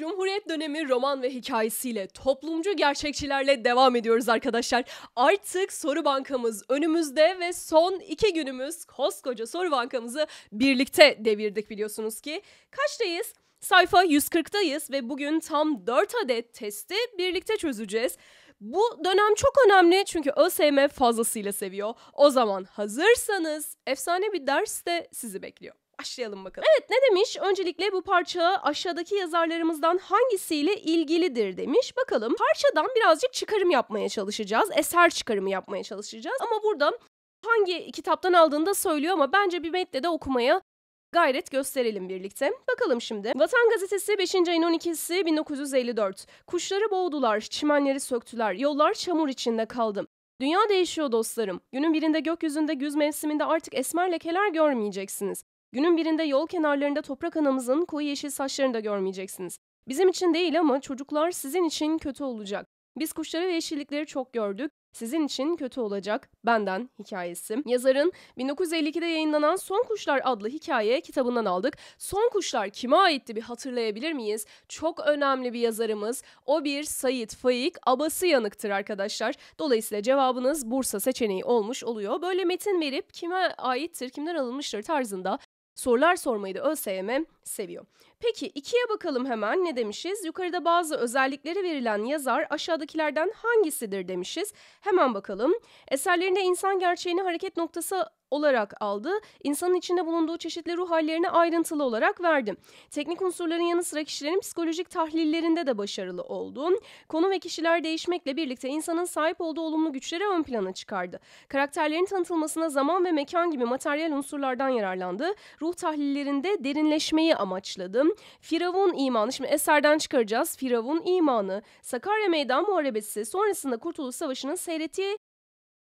Cumhuriyet dönemi roman ve hikayesiyle toplumcu gerçekçilerle devam ediyoruz arkadaşlar. Artık soru bankamız önümüzde ve son iki günümüz koskoca soru bankamızı birlikte devirdik biliyorsunuz ki. Kaçtayız? Sayfa 140'tayız ve bugün tam 4 adet testi birlikte çözeceğiz. Bu dönem çok önemli çünkü ÖSYM fazlasıyla seviyor. O zaman hazırsanız efsane bir ders de sizi bekliyor. Başlayalım bakalım. Evet ne demiş? Öncelikle bu parça aşağıdaki yazarlarımızdan hangisiyle ilgilidir demiş. Bakalım parçadan birazcık çıkarım yapmaya çalışacağız. Eser çıkarımı yapmaya çalışacağız. Ama burada hangi kitaptan aldığını da söylüyor ama bence bir metne de okumaya gayret gösterelim birlikte. Bakalım şimdi. Vatan Gazetesi 5. ayın 12'si 1954. Kuşları boğdular, çimenleri söktüler, yollar çamur içinde kaldı. Dünya değişiyor dostlarım. Günün birinde gökyüzünde güz mevsiminde artık esmer lekeler görmeyeceksiniz. Günün birinde yol kenarlarında toprak anamızın koyu yeşil saçlarını da görmeyeceksiniz. Bizim için değil ama çocuklar sizin için kötü olacak. Biz kuşları ve yeşillikleri çok gördük. Sizin için kötü olacak benden hikayesim. Yazarın 1952'de yayınlanan Son Kuşlar adlı hikaye kitabından aldık. Son Kuşlar kime aitti bir hatırlayabilir miyiz? Çok önemli bir yazarımız. O bir Sayit Faik abası yanıktır arkadaşlar. Dolayısıyla cevabınız Bursa seçeneği olmuş oluyor. Böyle metin verip kime aittir, kimden alınmıştır tarzında Sorular sormayı da ÖSYM seviyor. Peki ikiye bakalım hemen ne demişiz? Yukarıda bazı özellikleri verilen yazar aşağıdakilerden hangisidir demişiz. Hemen bakalım. Eserlerinde insan gerçeğini hareket noktası olarak aldı. İnsanın içinde bulunduğu çeşitli ruh hallerine ayrıntılı olarak verdi. Teknik unsurların yanı sıra kişilerin psikolojik tahlillerinde de başarılı oldu. Konu ve kişiler değişmekle birlikte insanın sahip olduğu olumlu güçleri ön plana çıkardı. Karakterlerin tanıtılmasına zaman ve mekan gibi materyal unsurlardan yararlandı. Ruh tahlillerinde derinleşmeyi amaçladı. Firavun imanı, şimdi eserden çıkaracağız. Firavun imanı, Sakarya Meydan Muharebesi sonrasında Kurtuluş Savaşı'nın seyrettiği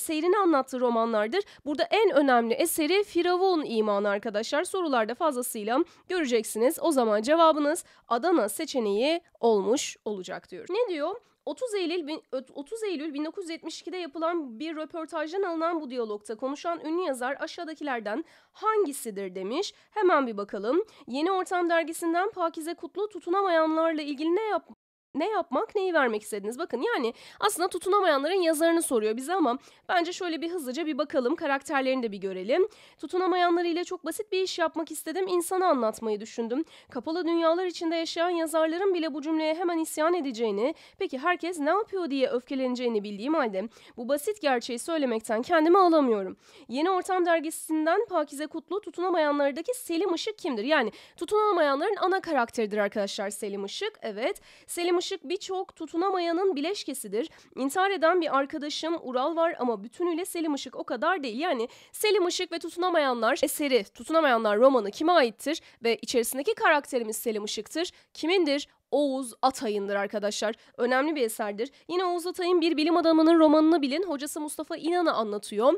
seyrini anlattığı romanlardır. Burada en önemli eseri Firavun imanı arkadaşlar. Sorularda fazlasıyla göreceksiniz. O zaman cevabınız Adana seçeneği olmuş olacak diyor. Ne diyor? 30 Eylül 30 Eylül 1972'de yapılan bir röportajdan alınan bu diyalogta konuşan ünlü yazar aşağıdakilerden hangisidir demiş. Hemen bir bakalım. Yeni Ortam dergisinden Pakize Kutlu tutunamayanlarla ilgili ne yap ne yapmak, neyi vermek istediniz? Bakın yani aslında tutunamayanların yazarını soruyor bize ama bence şöyle bir hızlıca bir bakalım, karakterlerini de bir görelim. Tutunamayanları ile çok basit bir iş yapmak istedim, insanı anlatmayı düşündüm. Kapalı dünyalar içinde yaşayan yazarların bile bu cümleye hemen isyan edeceğini, peki herkes ne yapıyor diye öfkeleneceğini bildiğim halde bu basit gerçeği söylemekten kendimi alamıyorum. Yeni Ortam dergisinden Pakize Kutlu tutunamayanlardaki Selim Işık kimdir? Yani tutunamayanların ana karakteridir arkadaşlar Selim Işık. Evet. Selim Işık aşık birçok tutunamayanın bileşkesidir. İntihar eden bir arkadaşım Ural var ama bütünüyle Selim Işık o kadar değil. Yani Selim Işık ve Tutunamayanlar eseri, Tutunamayanlar romanı kime aittir ve içerisindeki karakterimiz Selim Işık'tır. Kimindir? Oğuz Atay'ındır arkadaşlar. Önemli bir eserdir. Yine Oğuz Atay'ın bir bilim adamının romanını bilin. Hocası Mustafa İnan'ı anlatıyor.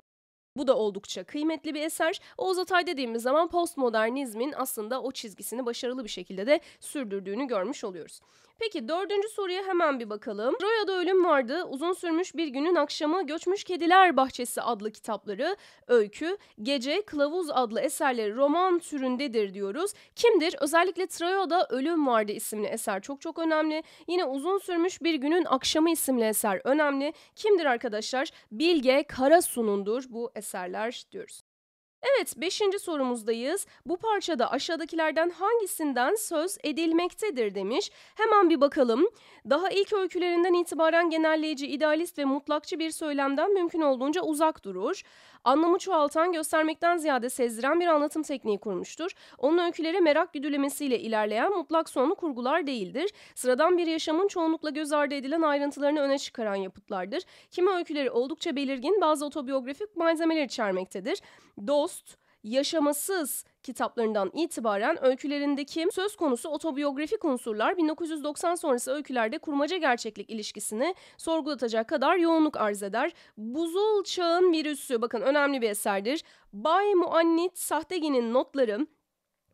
Bu da oldukça kıymetli bir eser. Oğuz Atay dediğimiz zaman postmodernizmin aslında o çizgisini başarılı bir şekilde de sürdürdüğünü görmüş oluyoruz. Peki dördüncü soruya hemen bir bakalım. Troya'da ölüm vardı, uzun sürmüş bir günün akşamı Göçmüş Kediler Bahçesi adlı kitapları, öykü, gece, kılavuz adlı eserleri roman türündedir diyoruz. Kimdir? Özellikle Troya'da ölüm vardı isimli eser çok çok önemli. Yine uzun sürmüş bir günün akşamı isimli eser önemli. Kimdir arkadaşlar? Bilge Karasu'nundur bu eser eserler diyoruz. Evet, beşinci sorumuzdayız. Bu parçada aşağıdakilerden hangisinden söz edilmektedir demiş. Hemen bir bakalım. Daha ilk öykülerinden itibaren genelleyici, idealist ve mutlakçı bir söylemden mümkün olduğunca uzak durur. Anlamı çoğaltan, göstermekten ziyade sezdiren bir anlatım tekniği kurmuştur. Onun öyküleri merak güdülemesiyle ilerleyen mutlak sonlu kurgular değildir. Sıradan bir yaşamın çoğunlukla göz ardı edilen ayrıntılarını öne çıkaran yapıtlardır. Kimi öyküleri oldukça belirgin, bazı otobiyografik malzemeler içermektedir. Dost, yaşamasız, kitaplarından itibaren öykülerindeki söz konusu otobiyografik unsurlar 1990 sonrası öykülerde kurmaca gerçeklik ilişkisini sorgulatacak kadar yoğunluk arz eder. Buzul Çağın Virüsü bakın önemli bir eserdir. Bay Muannit Sahtegin'in notları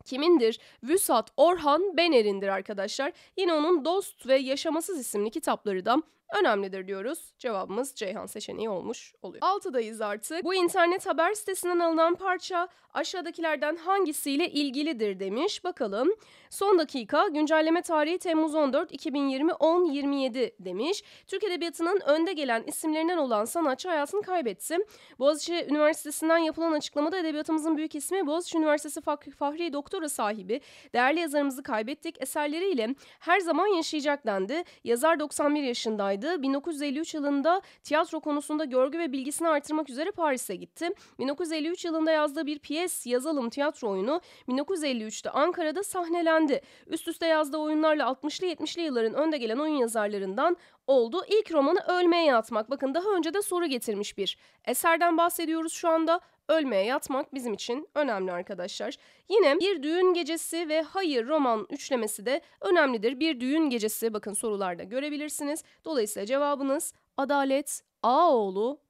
kimindir? Vüsat Orhan Bener'indir arkadaşlar. Yine onun Dost ve Yaşamasız isimli kitapları da önemlidir diyoruz. Cevabımız Ceyhan seçeneği olmuş oluyor. Altıdayız artık. Bu internet haber sitesinden alınan parça aşağıdakilerden hangisiyle ilgilidir demiş. Bakalım. Son dakika güncelleme tarihi Temmuz 14 2020 10.27 demiş. Türk Edebiyatı'nın önde gelen isimlerinden olan sanatçı hayatını kaybetti. Boğaziçi Üniversitesi'nden yapılan açıklamada edebiyatımızın büyük ismi Boğaziçi Üniversitesi Fahri Doktora sahibi değerli yazarımızı kaybettik. Eserleriyle her zaman yaşayacak dendi. Yazar 91 yaşındaydı vardı. 1953 yılında tiyatro konusunda görgü ve bilgisini artırmak üzere Paris'e gitti. 1953 yılında yazdığı bir piyes yazalım tiyatro oyunu 1953'te Ankara'da sahnelendi. Üst üste yazdığı oyunlarla 60'lı 70'li yılların önde gelen oyun yazarlarından oldu. İlk romanı Ölmeye Yatmak. Bakın daha önce de soru getirmiş bir eserden bahsediyoruz şu anda ölmeye yatmak bizim için önemli arkadaşlar. Yine bir düğün gecesi ve hayır roman üçlemesi de önemlidir. Bir düğün gecesi bakın sorularda görebilirsiniz. Dolayısıyla cevabınız Adalet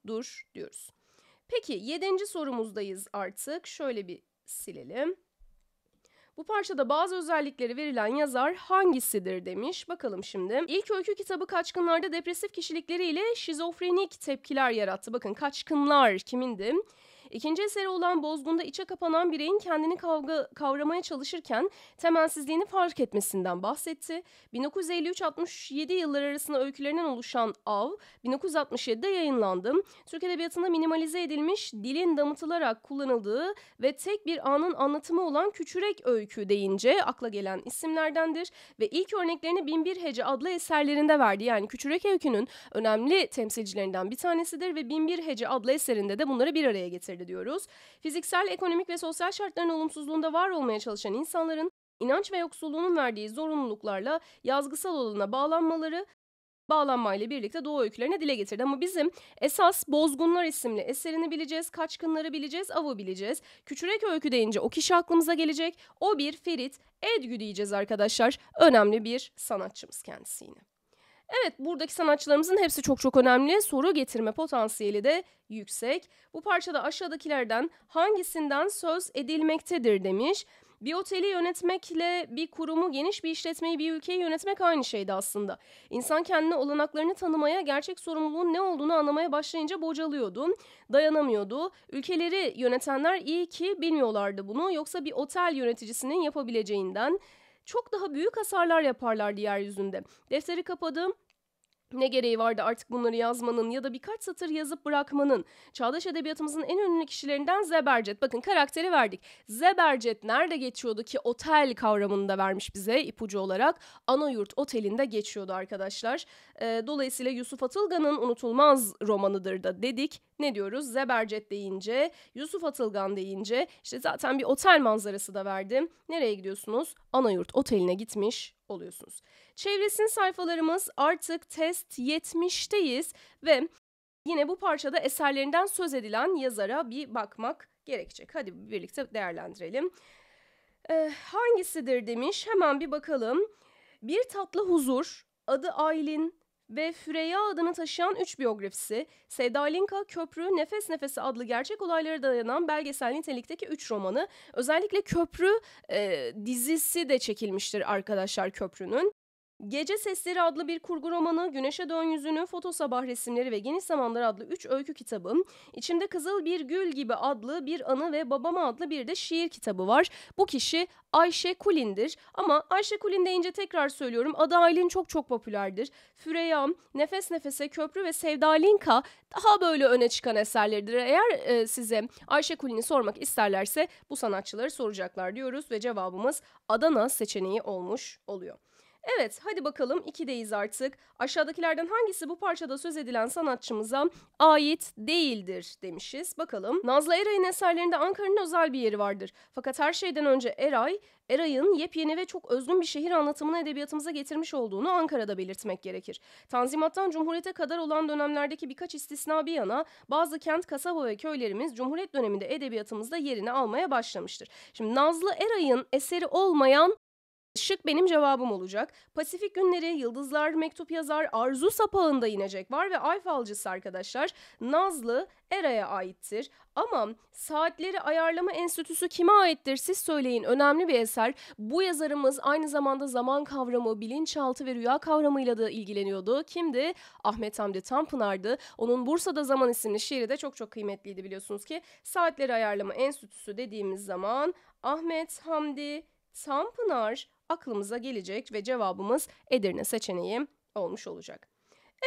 dur diyoruz. Peki yedinci sorumuzdayız artık. Şöyle bir silelim. Bu parçada bazı özellikleri verilen yazar hangisidir demiş. Bakalım şimdi. İlk öykü kitabı kaçkınlarda depresif kişilikleriyle şizofrenik tepkiler yarattı. Bakın kaçkınlar kimindi? İkinci eseri olan Bozgun'da içe kapanan bireyin kendini kavga, kavramaya çalışırken temelsizliğini fark etmesinden bahsetti. 1953-67 yılları arasında öykülerinden oluşan Av, 1967'de yayınlandı. Türk Edebiyatı'nda minimalize edilmiş, dilin damıtılarak kullanıldığı ve tek bir anın anlatımı olan küçürek öykü deyince akla gelen isimlerdendir. Ve ilk örneklerini Binbir Hece adlı eserlerinde verdi. Yani küçürek öykünün önemli temsilcilerinden bir tanesidir ve Binbir Hece adlı eserinde de bunları bir araya getirdi seyrediyoruz. Fiziksel, ekonomik ve sosyal şartların olumsuzluğunda var olmaya çalışan insanların inanç ve yoksulluğunun verdiği zorunluluklarla yazgısal olana bağlanmaları bağlanmayla birlikte Doğu öykülerine dile getirdi. Ama bizim esas Bozgunlar isimli eserini bileceğiz, Kaçkınları bileceğiz, Av'ı bileceğiz. Küçürek öykü deyince o kişi aklımıza gelecek. O bir Ferit Edgü diyeceğiz arkadaşlar. Önemli bir sanatçımız kendisi yine. Evet buradaki sanatçılarımızın hepsi çok çok önemli. Soru getirme potansiyeli de yüksek. Bu parçada aşağıdakilerden hangisinden söz edilmektedir demiş. Bir oteli yönetmekle bir kurumu, geniş bir işletmeyi, bir ülkeyi yönetmek aynı şeydi aslında. İnsan kendine olanaklarını tanımaya, gerçek sorumluluğun ne olduğunu anlamaya başlayınca bocalıyordu, dayanamıyordu. Ülkeleri yönetenler iyi ki bilmiyorlardı bunu, yoksa bir otel yöneticisinin yapabileceğinden çok daha büyük hasarlar yaparlardı yeryüzünde. Defteri kapadım, ne gereği vardı artık bunları yazmanın ya da birkaç satır yazıp bırakmanın? Çağdaş edebiyatımızın en ünlü kişilerinden Zebercet. Bakın karakteri verdik. Zebercet nerede geçiyordu ki otel kavramını da vermiş bize ipucu olarak. Anayurt Oteli'nde geçiyordu arkadaşlar. E, dolayısıyla Yusuf Atılgan'ın unutulmaz romanıdır da dedik. Ne diyoruz? Zebercet deyince, Yusuf Atılgan deyince işte zaten bir otel manzarası da verdim. Nereye gidiyorsunuz? Anayurt Oteli'ne gitmiş oluyorsunuz. Çevresin sayfalarımız artık test 70'teyiz ve yine bu parçada eserlerinden söz edilen yazara bir bakmak gerekecek. Hadi birlikte değerlendirelim. Ee, hangisidir demiş hemen bir bakalım. Bir tatlı huzur, adı Aylin, ve Füreya adını taşıyan üç biyografisi, Sevdalinka, Köprü, Nefes Nefesi adlı gerçek olaylara dayanan belgesel nitelikteki üç romanı. Özellikle Köprü e, dizisi de çekilmiştir arkadaşlar Köprü'nün. Gece Sesleri adlı bir kurgu romanı, Güneşe Dön Yüzünü, Foto Sabah Resimleri ve Geniş Zamanlar adlı üç öykü kitabı, İçimde Kızıl Bir Gül Gibi adlı bir anı ve Babama adlı bir de şiir kitabı var. Bu kişi Ayşe Kulin'dir ama Ayşe Kulin deyince tekrar söylüyorum adı Aylin çok çok popülerdir. Füreyam, Nefes Nefese, Köprü ve Sevda Linka daha böyle öne çıkan eserleridir. Eğer e, size Ayşe Kulin'i sormak isterlerse bu sanatçıları soracaklar diyoruz ve cevabımız Adana seçeneği olmuş oluyor. Evet hadi bakalım 2'deyiz artık. Aşağıdakilerden hangisi bu parçada söz edilen sanatçımıza ait değildir demişiz. Bakalım Nazlı Eray'ın eserlerinde Ankara'nın özel bir yeri vardır. Fakat her şeyden önce Eray, Eray'ın yepyeni ve çok özgün bir şehir anlatımını edebiyatımıza getirmiş olduğunu Ankara'da belirtmek gerekir. Tanzimattan Cumhuriyete kadar olan dönemlerdeki birkaç istisna bir yana bazı kent, kasaba ve köylerimiz Cumhuriyet döneminde edebiyatımızda yerini almaya başlamıştır. Şimdi Nazlı Eray'ın eseri olmayan Şık benim cevabım olacak. Pasifik günleri Yıldızlar Mektup Yazar Arzu Sapağı'nda inecek var ve ay falcısı arkadaşlar Nazlı Era'ya aittir. Ama Saatleri Ayarlama Enstitüsü kime aittir siz söyleyin. Önemli bir eser. Bu yazarımız aynı zamanda zaman kavramı, bilinçaltı ve rüya kavramıyla da ilgileniyordu. Kimdi? Ahmet Hamdi Tanpınar'dı. Onun Bursa'da Zaman isimli şiiri de çok çok kıymetliydi biliyorsunuz ki. Saatleri Ayarlama Enstitüsü dediğimiz zaman Ahmet Hamdi Tanpınar aklımıza gelecek ve cevabımız Edirne seçeneği olmuş olacak.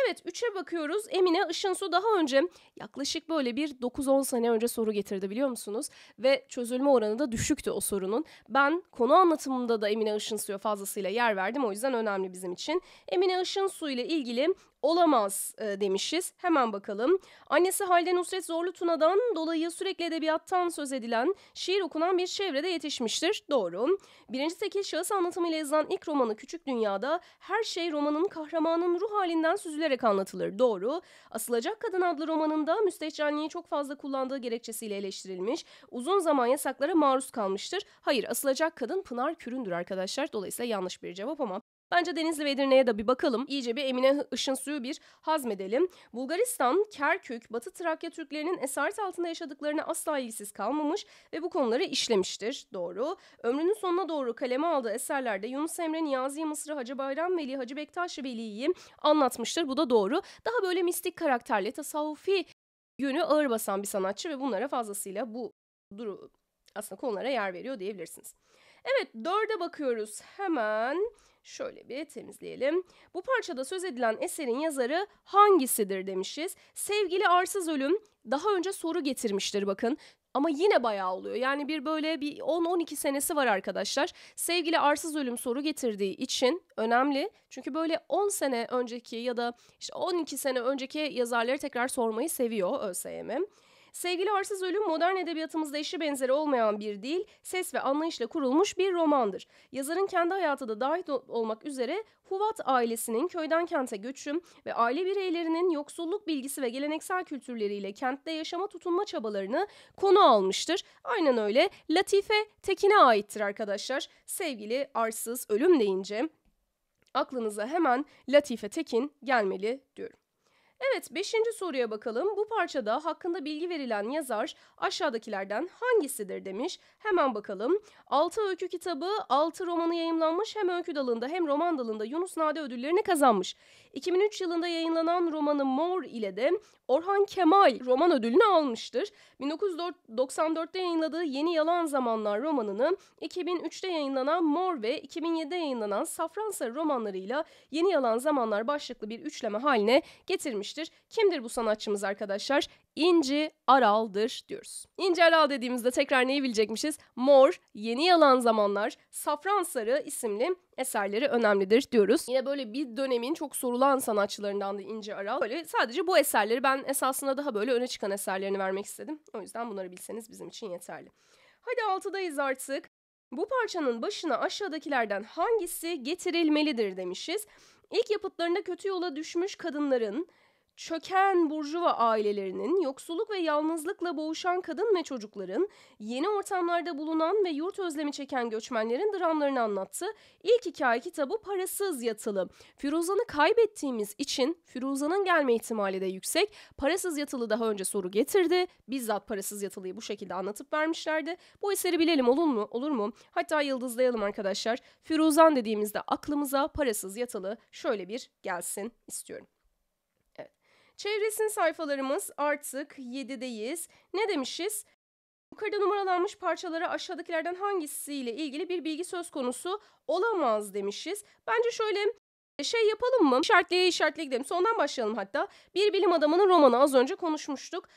Evet 3'e bakıyoruz. Emine Işınsu daha önce yaklaşık böyle bir 9-10 sene önce soru getirdi biliyor musunuz? Ve çözülme oranı da düşüktü o sorunun. Ben konu anlatımında da Emine Işınsu'ya fazlasıyla yer verdim. O yüzden önemli bizim için. Emine Işınsu ile ilgili olamaz e, demişiz. Hemen bakalım. Annesi Halide Nusret Zorlu Tuna'dan dolayı sürekli edebiyattan söz edilen, şiir okunan bir çevrede yetişmiştir. Doğru. Birinci tekil şahıs anlatımıyla yazılan ilk romanı Küçük Dünya'da her şey romanın kahramanın ruh halinden süzülerek anlatılır. Doğru. Asılacak Kadın adlı romanında müstehcenliği çok fazla kullandığı gerekçesiyle eleştirilmiş. Uzun zaman yasaklara maruz kalmıştır. Hayır asılacak kadın Pınar Küründür arkadaşlar. Dolayısıyla yanlış bir cevap ama Bence Denizli ve Edirne'ye de bir bakalım. İyice bir Emine ışın Suyu bir hazmedelim. Bulgaristan, Kerkük, Batı Trakya Türklerinin esaret altında yaşadıklarını asla ilgisiz kalmamış ve bu konuları işlemiştir. Doğru. Ömrünün sonuna doğru kaleme aldığı eserlerde Yunus Emre, Niyazi Mısır Hacı Bayram Veli, Hacı Bektaş Veli'yi anlatmıştır. Bu da doğru. Daha böyle mistik karakterli, tasavvufi yönü ağır basan bir sanatçı ve bunlara fazlasıyla bu duru aslında konulara yer veriyor diyebilirsiniz. Evet dörde bakıyoruz hemen. Şöyle bir temizleyelim. Bu parçada söz edilen eserin yazarı hangisidir demişiz. Sevgili arsız ölüm daha önce soru getirmiştir bakın. Ama yine bayağı oluyor. Yani bir böyle bir 10-12 senesi var arkadaşlar. Sevgili arsız ölüm soru getirdiği için önemli. Çünkü böyle 10 sene önceki ya da işte 12 sene önceki yazarları tekrar sormayı seviyor ÖSYM. Sevgili Arsız Ölüm modern edebiyatımızda eşi benzeri olmayan bir dil, ses ve anlayışla kurulmuş bir romandır. Yazarın kendi hayatı da dahil olmak üzere Huvat ailesinin köyden kente göçüm ve aile bireylerinin yoksulluk bilgisi ve geleneksel kültürleriyle kentte yaşama tutunma çabalarını konu almıştır. Aynen öyle Latife Tekin'e aittir arkadaşlar. Sevgili Arsız Ölüm deyince aklınıza hemen Latife Tekin gelmeli diyorum. Evet beşinci soruya bakalım. Bu parçada hakkında bilgi verilen yazar aşağıdakilerden hangisidir demiş. Hemen bakalım. Altı öykü kitabı altı romanı yayımlanmış hem öykü dalında hem roman dalında Yunus Nade ödüllerini kazanmış. 2003 yılında yayınlanan romanı Mor ile de Orhan Kemal roman ödülünü almıştır. 1994'te yayınladığı Yeni Yalan Zamanlar romanını 2003'te yayınlanan Mor ve 2007'de yayınlanan Safransa romanlarıyla Yeni Yalan Zamanlar başlıklı bir üçleme haline getirmiştir. Kimdir bu sanatçımız arkadaşlar? inci araldır diyoruz. İnci aral dediğimizde tekrar neyi bilecekmişiz? Mor, Yeni Yalan Zamanlar, Safran Sarı isimli eserleri önemlidir diyoruz. Yine böyle bir dönemin çok sorulan sanatçılarından da İnci Aral. Böyle sadece bu eserleri ben esasında daha böyle öne çıkan eserlerini vermek istedim. O yüzden bunları bilseniz bizim için yeterli. Hadi altıdayız artık. Bu parçanın başına aşağıdakilerden hangisi getirilmelidir demişiz. İlk yapıtlarında kötü yola düşmüş kadınların çöken burjuva ailelerinin, yoksulluk ve yalnızlıkla boğuşan kadın ve çocukların, yeni ortamlarda bulunan ve yurt özlemi çeken göçmenlerin dramlarını anlattı. İlk hikaye kitabı Parasız Yatılı. Firuzan'ı kaybettiğimiz için Firuzan'ın gelme ihtimali de yüksek. Parasız Yatılı daha önce soru getirdi. Bizzat Parasız Yatılı'yı bu şekilde anlatıp vermişlerdi. Bu eseri bilelim olur mu? Olur mu? Hatta yıldızlayalım arkadaşlar. Firuzan dediğimizde aklımıza Parasız Yatılı şöyle bir gelsin istiyorum. Çevresin sayfalarımız artık 7'deyiz. Ne demişiz? Yukarıda numaralanmış parçalara aşağıdakilerden hangisiyle ilgili bir bilgi söz konusu olamaz demişiz. Bence şöyle e, şey yapalım mı? İşaretleye işaretleye gidelim. Sondan başlayalım hatta. Bir bilim adamının romanı az önce konuşmuştuk.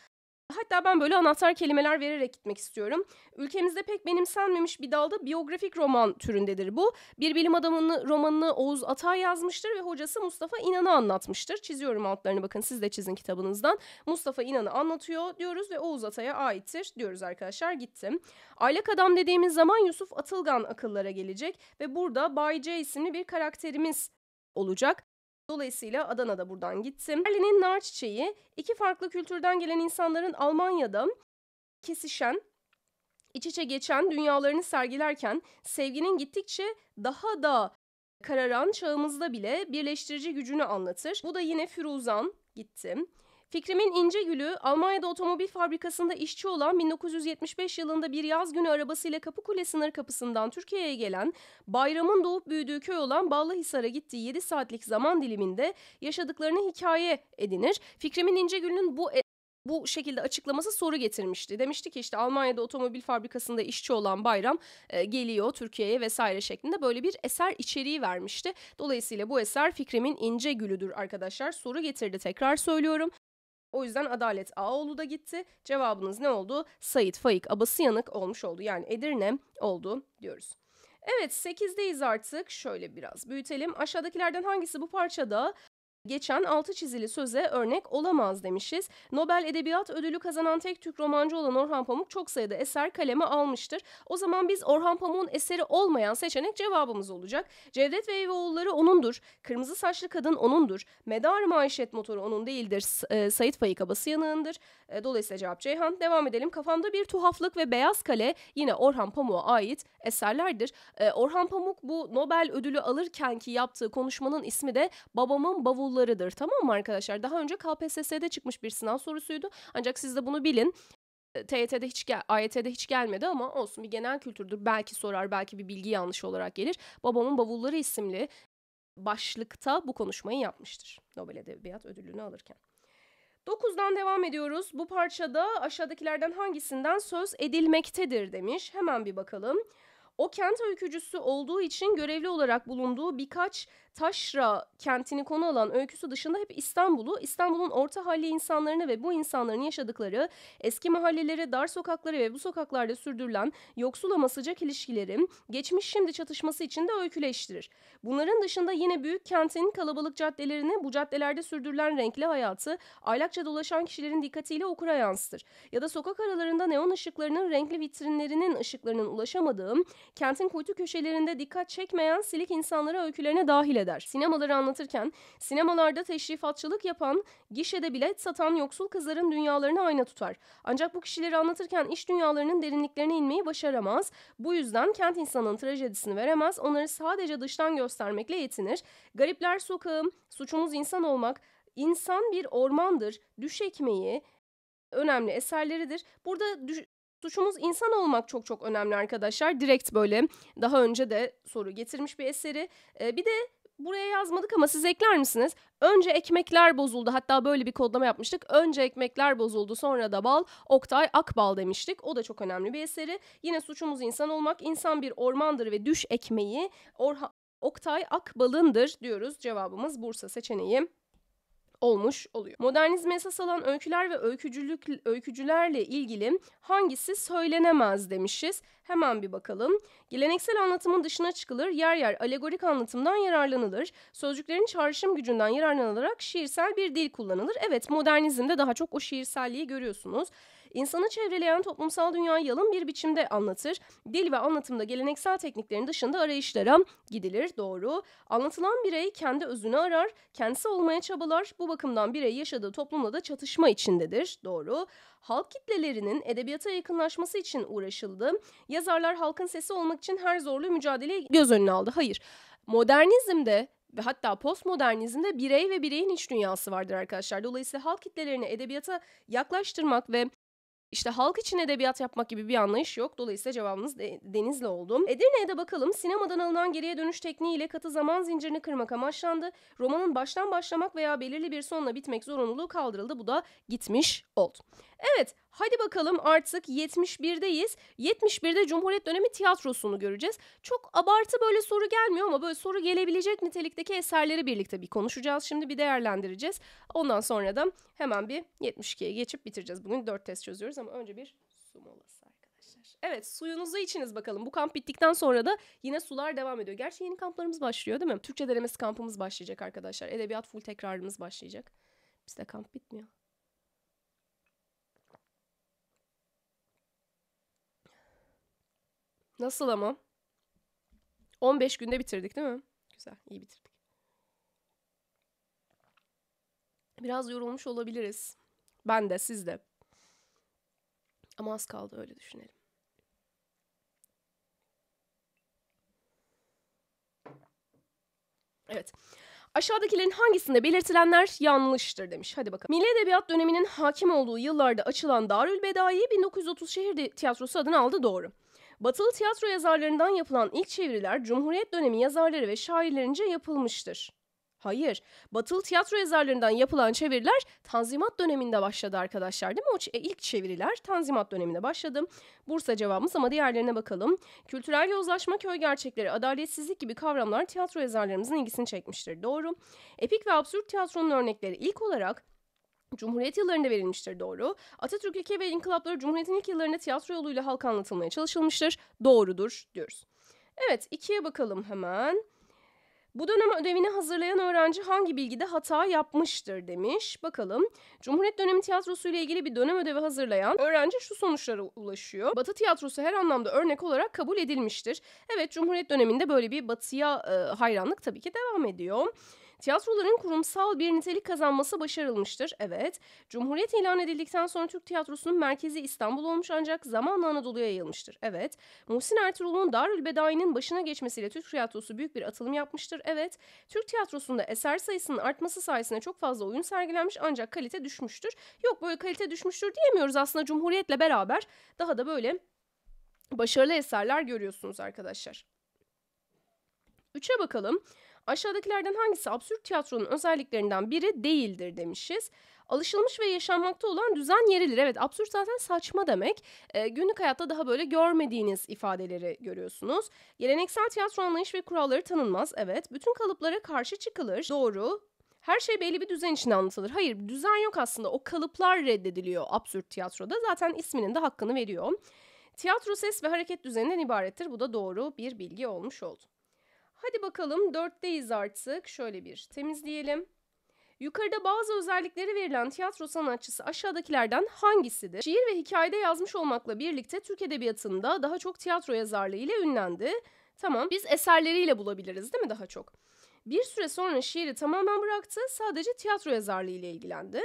Hatta ben böyle anahtar kelimeler vererek gitmek istiyorum. Ülkemizde pek benimsenmemiş bir dalda biyografik roman türündedir bu. Bir bilim adamının romanını Oğuz Atay yazmıştır ve hocası Mustafa İnan'ı anlatmıştır. Çiziyorum altlarını bakın siz de çizin kitabınızdan. Mustafa İnan'ı anlatıyor diyoruz ve Oğuz Atay'a aittir diyoruz arkadaşlar gittim. Aylak adam dediğimiz zaman Yusuf Atılgan akıllara gelecek ve burada Bay C isimli bir karakterimiz olacak. Dolayısıyla Adana'da buradan gittim. Berlin'in nar çiçeği iki farklı kültürden gelen insanların Almanya'da kesişen iç içe geçen dünyalarını sergilerken sevginin gittikçe daha da kararan çağımızda bile birleştirici gücünü anlatır. Bu da yine Firuzan gittim. Fikrimin İnce Gülü, Almanya'da otomobil fabrikasında işçi olan 1975 yılında bir yaz günü arabasıyla Kapıkule sınır kapısından Türkiye'ye gelen, bayramın doğup büyüdüğü köy olan Ballıhisar'a gittiği 7 saatlik zaman diliminde yaşadıklarını hikaye edinir. Fikrimin İnce Gül'ün bu e, bu şekilde açıklaması soru getirmişti. Demişti ki işte Almanya'da otomobil fabrikasında işçi olan Bayram e, geliyor Türkiye'ye vesaire şeklinde böyle bir eser içeriği vermişti. Dolayısıyla bu eser Fikrim'in ince gülüdür arkadaşlar. Soru getirdi tekrar söylüyorum. O yüzden Adalet Ağoğlu da gitti. Cevabınız ne oldu? Sayit Faik Abasıyanık olmuş oldu. Yani Edirne oldu diyoruz. Evet 8'deyiz artık. Şöyle biraz büyütelim. Aşağıdakilerden hangisi bu parçada geçen altı çizili söze örnek olamaz demişiz. Nobel Edebiyat Ödülü kazanan tek Türk romancı olan Orhan Pamuk çok sayıda eser kaleme almıştır. O zaman biz Orhan Pamuk'un eseri olmayan seçenek cevabımız olacak. Cevdet ve Evoğulları onundur. Kırmızı Saçlı Kadın onundur. Medar Maişet Motoru onun değildir. E, Sait Faika Basıyanığındır. E, dolayısıyla cevap Ceyhan. Devam edelim. Kafamda bir tuhaflık ve Beyaz Kale yine Orhan Pamuk'a ait eserlerdir. E, Orhan Pamuk bu Nobel ödülü alırkenki yaptığı konuşmanın ismi de Babamın bavul yollarıdır. Tamam mı arkadaşlar? Daha önce KPSS'de çıkmış bir sınav sorusuydu. Ancak siz de bunu bilin. E, TYT'de hiç gel AYT'de hiç gelmedi ama olsun bir genel kültürdür. Belki sorar, belki bir bilgi yanlış olarak gelir. Babamın Bavulları isimli başlıkta bu konuşmayı yapmıştır. Nobel Edebiyat Ödülünü alırken. 9'dan devam ediyoruz. Bu parçada aşağıdakilerden hangisinden söz edilmektedir demiş. Hemen bir bakalım. O kent öykücüsü olduğu için görevli olarak bulunduğu birkaç Taşra kentini konu alan öyküsü dışında hep İstanbul'u, İstanbul'un orta halli insanlarını ve bu insanların yaşadıkları eski mahallelere, dar sokakları ve bu sokaklarda sürdürülen yoksul ama sıcak ilişkileri geçmiş şimdi çatışması içinde öyküleştirir. Bunların dışında yine büyük kentin kalabalık caddelerini, bu caddelerde sürdürülen renkli hayatı aylakça dolaşan kişilerin dikkatiyle okura yansıtır. Ya da sokak aralarında neon ışıklarının renkli vitrinlerinin ışıklarının ulaşamadığı, kentin kuytu köşelerinde dikkat çekmeyen silik insanlara öykülerine dahil eder. Sinemaları anlatırken sinemalarda teşrifatçılık yapan, gişede bilet satan yoksul kızların dünyalarını ayna tutar. Ancak bu kişileri anlatırken iş dünyalarının derinliklerine inmeyi başaramaz. Bu yüzden kent insanının trajedisini veremez. Onları sadece dıştan göstermekle yetinir. Garipler sokağı, suçumuz insan olmak, insan bir ormandır, düş ekmeği, önemli eserleridir. Burada düş, Suçumuz insan olmak çok çok önemli arkadaşlar. Direkt böyle daha önce de soru getirmiş bir eseri. Ee, bir de buraya yazmadık ama siz ekler misiniz? Önce ekmekler bozuldu. Hatta böyle bir kodlama yapmıştık. Önce ekmekler bozuldu sonra da bal. Oktay Akbal demiştik. O da çok önemli bir eseri. Yine suçumuz insan olmak. İnsan bir ormandır ve düş ekmeği. Orha Oktay Akbal'ındır diyoruz. Cevabımız Bursa seçeneği olmuş oluyor. Modernizme esas alan öyküler ve öykücülük, öykücülerle ilgili hangisi söylenemez demişiz. Hemen bir bakalım. Geleneksel anlatımın dışına çıkılır, yer yer alegorik anlatımdan yararlanılır. Sözcüklerin çağrışım gücünden yararlanılarak şiirsel bir dil kullanılır. Evet modernizmde daha çok o şiirselliği görüyorsunuz insanı çevreleyen toplumsal dünyayı yalın bir biçimde anlatır. Dil ve anlatımda geleneksel tekniklerin dışında arayışlara gidilir. Doğru. Anlatılan birey kendi özünü arar, kendisi olmaya çabalar. Bu bakımdan birey yaşadığı toplumla da çatışma içindedir. Doğru. Halk kitlelerinin edebiyata yakınlaşması için uğraşıldı. Yazarlar halkın sesi olmak için her zorlu mücadeleyi göz önüne aldı. Hayır. Modernizmde ve hatta postmodernizmde birey ve bireyin iç dünyası vardır arkadaşlar. Dolayısıyla halk kitlelerini edebiyata yaklaştırmak ve işte halk için edebiyat yapmak gibi bir anlayış yok. Dolayısıyla cevabımız de, Denizli oldu. Edirne'ye de bakalım. Sinemadan alınan geriye dönüş tekniğiyle katı zaman zincirini kırmak amaçlandı. Romanın baştan başlamak veya belirli bir sonla bitmek zorunluluğu kaldırıldı. Bu da gitmiş oldu. Evet hadi bakalım artık 71'deyiz. 71'de Cumhuriyet dönemi tiyatrosunu göreceğiz. Çok abartı böyle soru gelmiyor ama böyle soru gelebilecek nitelikteki eserleri birlikte bir konuşacağız. Şimdi bir değerlendireceğiz. Ondan sonra da hemen bir 72'ye geçip bitireceğiz. Bugün 4 test çözüyoruz ama önce bir su molası arkadaşlar. Evet suyunuzu içiniz bakalım. Bu kamp bittikten sonra da yine sular devam ediyor. Gerçi yeni kamplarımız başlıyor değil mi? Türkçe denemesi kampımız başlayacak arkadaşlar. Edebiyat full tekrarımız başlayacak. Bizde kamp bitmiyor. Nasıl ama? 15 günde bitirdik değil mi? Güzel, iyi bitirdik. Biraz yorulmuş olabiliriz. Ben de, siz de. Ama az kaldı öyle düşünelim. Evet. Aşağıdakilerin hangisinde belirtilenler yanlıştır demiş. Hadi bakalım. Milli Edebiyat döneminin hakim olduğu yıllarda açılan Darül 1930 Şehir Tiyatrosu adını aldı doğru. Batılı tiyatro yazarlarından yapılan ilk çeviriler Cumhuriyet dönemi yazarları ve şairlerince yapılmıştır. Hayır, batılı tiyatro yazarlarından yapılan çeviriler Tanzimat döneminde başladı arkadaşlar değil mi? O e, ilk çeviriler Tanzimat döneminde başladı. Bursa cevabımız ama diğerlerine bakalım. Kültürel yozlaşma, köy gerçekleri, adaletsizlik gibi kavramlar tiyatro yazarlarımızın ilgisini çekmiştir. Doğru. Epik ve absürt tiyatronun örnekleri ilk olarak Cumhuriyet yıllarında verilmiştir doğru. Atatürk ilke ve inkılapları Cumhuriyet'in ilk yıllarında tiyatro yoluyla halka anlatılmaya çalışılmıştır. Doğrudur diyoruz. Evet ikiye bakalım hemen. Bu dönem ödevini hazırlayan öğrenci hangi bilgide hata yapmıştır demiş. Bakalım. Cumhuriyet dönemi tiyatrosu ile ilgili bir dönem ödevi hazırlayan öğrenci şu sonuçlara ulaşıyor. Batı tiyatrosu her anlamda örnek olarak kabul edilmiştir. Evet Cumhuriyet döneminde böyle bir batıya e, hayranlık tabii ki devam ediyor. Tiyatroların kurumsal bir nitelik kazanması başarılmıştır. Evet, Cumhuriyet ilan edildikten sonra Türk tiyatrosunun merkezi İstanbul olmuş ancak zamanla Anadolu'ya yayılmıştır. Evet, Muhsin Ertuğrul'un Darülbedai'nin başına geçmesiyle Türk tiyatrosu büyük bir atılım yapmıştır. Evet, Türk tiyatrosunda eser sayısının artması sayesinde çok fazla oyun sergilenmiş ancak kalite düşmüştür. Yok böyle kalite düşmüştür diyemiyoruz aslında Cumhuriyet'le beraber daha da böyle başarılı eserler görüyorsunuz arkadaşlar. Üçe bakalım. Aşağıdakilerden hangisi absürt tiyatronun özelliklerinden biri değildir demişiz. Alışılmış ve yaşanmakta olan düzen yerilir. Evet absürt zaten saçma demek. E, günlük hayatta daha böyle görmediğiniz ifadeleri görüyorsunuz. Geleneksel tiyatro anlayış ve kuralları tanınmaz. Evet bütün kalıplara karşı çıkılır. Doğru. Her şey belli bir düzen içinde anlatılır. Hayır düzen yok aslında. O kalıplar reddediliyor absürt tiyatroda. Zaten isminin de hakkını veriyor. Tiyatro ses ve hareket düzeninden ibarettir. Bu da doğru bir bilgi olmuş oldu. Hadi bakalım dörtteyiz artık. Şöyle bir temizleyelim. Yukarıda bazı özellikleri verilen tiyatro sanatçısı aşağıdakilerden hangisidir? Şiir ve hikayede yazmış olmakla birlikte Türk Edebiyatı'nda daha çok tiyatro yazarlığı ile ünlendi. Tamam biz eserleriyle bulabiliriz değil mi daha çok? Bir süre sonra şiiri tamamen bıraktı sadece tiyatro yazarlığı ile ilgilendi.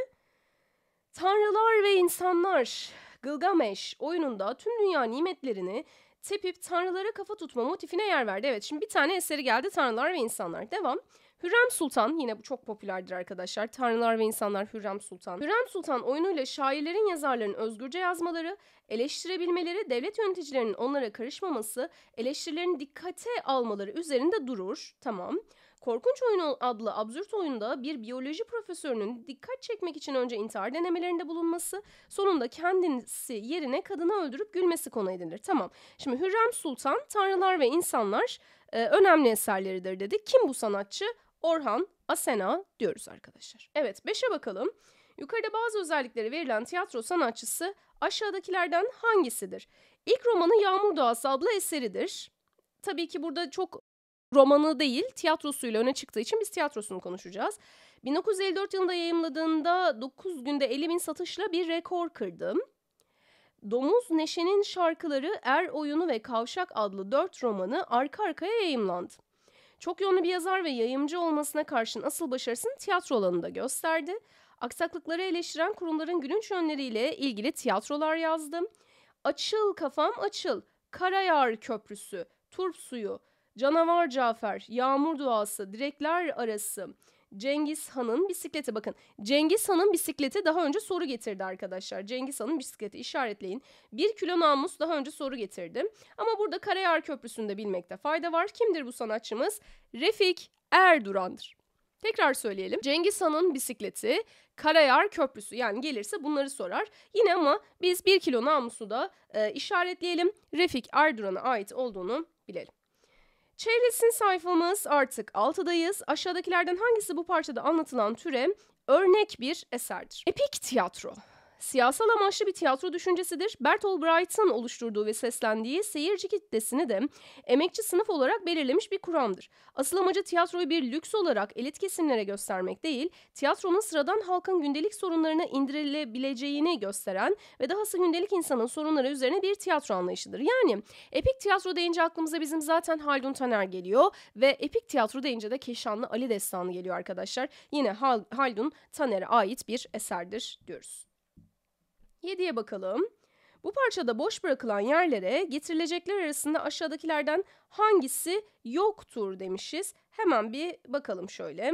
Tanrılar ve insanlar Gılgameş oyununda tüm dünya nimetlerini tepip tanrılara kafa tutma motifine yer verdi. Evet şimdi bir tane eseri geldi Tanrılar ve İnsanlar. Devam. Hürrem Sultan yine bu çok popülerdir arkadaşlar. Tanrılar ve insanlar Hürrem Sultan. Hürrem Sultan oyunuyla şairlerin yazarların özgürce yazmaları, eleştirebilmeleri, devlet yöneticilerinin onlara karışmaması, eleştirilerin dikkate almaları üzerinde durur. Tamam. Korkunç Oyun adlı absürt oyunda bir biyoloji profesörünün dikkat çekmek için önce intihar denemelerinde bulunması, sonunda kendisi yerine kadını öldürüp gülmesi konu edilir. Tamam. Şimdi Hürrem Sultan, Tanrılar ve İnsanlar e, önemli eserleridir dedik. Kim bu sanatçı? Orhan Asena diyoruz arkadaşlar. Evet, beşe bakalım. Yukarıda bazı özellikleri verilen tiyatro sanatçısı aşağıdakilerden hangisidir? İlk romanı Yağmur Doğası adlı eseridir. Tabii ki burada çok romanı değil tiyatrosuyla öne çıktığı için biz tiyatrosunu konuşacağız. 1954 yılında yayımladığında 9 günde 50 bin satışla bir rekor kırdım. Domuz Neşe'nin şarkıları Er Oyunu ve Kavşak adlı dört romanı arka arkaya yayımlandı. Çok yönlü bir yazar ve yayımcı olmasına karşın asıl başarısını tiyatro alanında gösterdi. Aksaklıkları eleştiren kurumların gülünç yönleriyle ilgili tiyatrolar yazdım. Açıl Kafam Açıl, Karayar Köprüsü, Turp Suyu, Canavar Cafer, Yağmur Duası, Direkler Arası, Cengiz Han'ın bisikleti bakın. Cengiz Han'ın bisikleti daha önce soru getirdi arkadaşlar. Cengiz Han'ın bisikleti işaretleyin. Bir kilo namus daha önce soru getirdim. Ama burada Karayar Köprüsü'nde bilmekte fayda var. Kimdir bu sanatçımız? Refik Erduran'dır. Tekrar söyleyelim. Cengiz Han'ın bisikleti Karayar Köprüsü yani gelirse bunları sorar. Yine ama biz bir kilo namusu da e, işaretleyelim. Refik Erduran'a ait olduğunu bilelim. Çevresin sayfamız artık altıdayız. Aşağıdakilerden hangisi bu parçada anlatılan türe örnek bir eserdir? Epik tiyatro siyasal amaçlı bir tiyatro düşüncesidir. Bertolt Bright'ın oluşturduğu ve seslendiği seyirci kitlesini de emekçi sınıf olarak belirlemiş bir kuramdır. Asıl amacı tiyatroyu bir lüks olarak elit kesimlere göstermek değil, tiyatronun sıradan halkın gündelik sorunlarına indirilebileceğini gösteren ve dahası gündelik insanın sorunları üzerine bir tiyatro anlayışıdır. Yani epik tiyatro deyince aklımıza bizim zaten Haldun Taner geliyor ve epik tiyatro deyince de Keşanlı Ali Destanı geliyor arkadaşlar. Yine Haldun Taner'e ait bir eserdir diyoruz. 7'ye bakalım. Bu parçada boş bırakılan yerlere getirilecekler arasında aşağıdakilerden hangisi yoktur demişiz. Hemen bir bakalım şöyle.